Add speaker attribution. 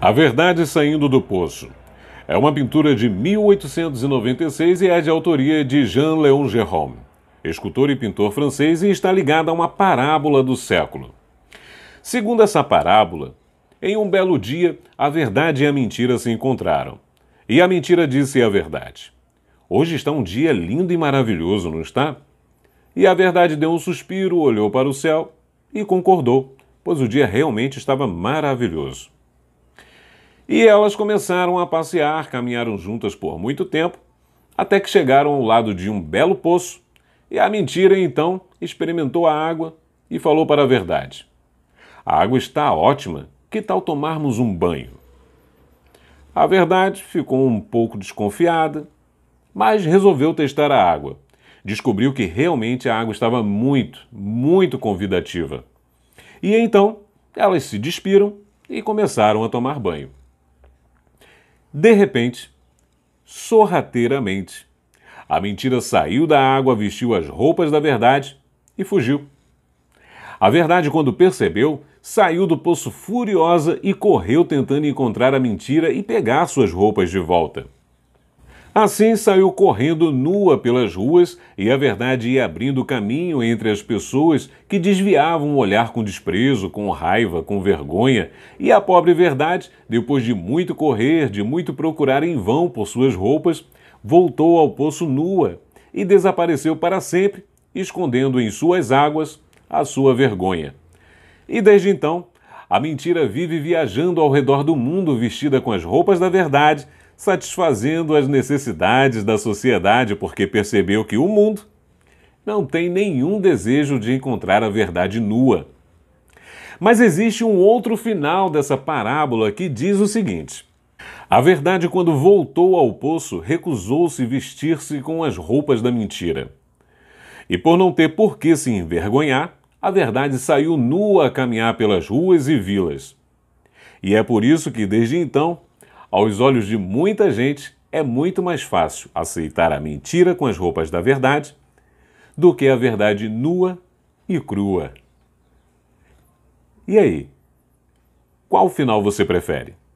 Speaker 1: A Verdade Saindo do Poço. É uma pintura de 1896 e é de autoria de Jean-Léon Gérôme, escultor e pintor francês, e está ligada a uma parábola do século. Segundo essa parábola, em um belo dia, a verdade e a mentira se encontraram. E a mentira disse a verdade. Hoje está um dia lindo e maravilhoso, não está? E a verdade deu um suspiro, olhou para o céu e concordou, pois o dia realmente estava maravilhoso. E elas começaram a passear, caminharam juntas por muito tempo, até que chegaram ao lado de um belo poço. E a mentira então experimentou a água e falou para a verdade: A água está ótima, que tal tomarmos um banho? A verdade ficou um pouco desconfiada, mas resolveu testar a água. Descobriu que realmente a água estava muito, muito convidativa. E então elas se despiram e começaram a tomar banho. De repente, sorrateiramente, a mentira saiu da água, vestiu as roupas da verdade e fugiu. A verdade, quando percebeu, saiu do poço furiosa e correu tentando encontrar a mentira e pegar suas roupas de volta. Assim saiu correndo nua pelas ruas e a é verdade ia abrindo caminho entre as pessoas que desviavam o olhar com desprezo, com raiva, com vergonha. E a pobre verdade, depois de muito correr, de muito procurar em vão por suas roupas, voltou ao poço nua e desapareceu para sempre, escondendo em suas águas a sua vergonha. E desde então, a mentira vive viajando ao redor do mundo vestida com as roupas da verdade satisfazendo as necessidades da sociedade porque percebeu que o mundo não tem nenhum desejo de encontrar a verdade nua. Mas existe um outro final dessa parábola que diz o seguinte: A verdade, quando voltou ao poço, recusou-se vestir-se com as roupas da mentira. E por não ter por que se envergonhar, a verdade saiu nua a caminhar pelas ruas e vilas. E é por isso que, desde então, aos olhos de muita gente, é muito mais fácil aceitar a mentira com as roupas da verdade do que a verdade nua e crua. E aí? Qual final você prefere?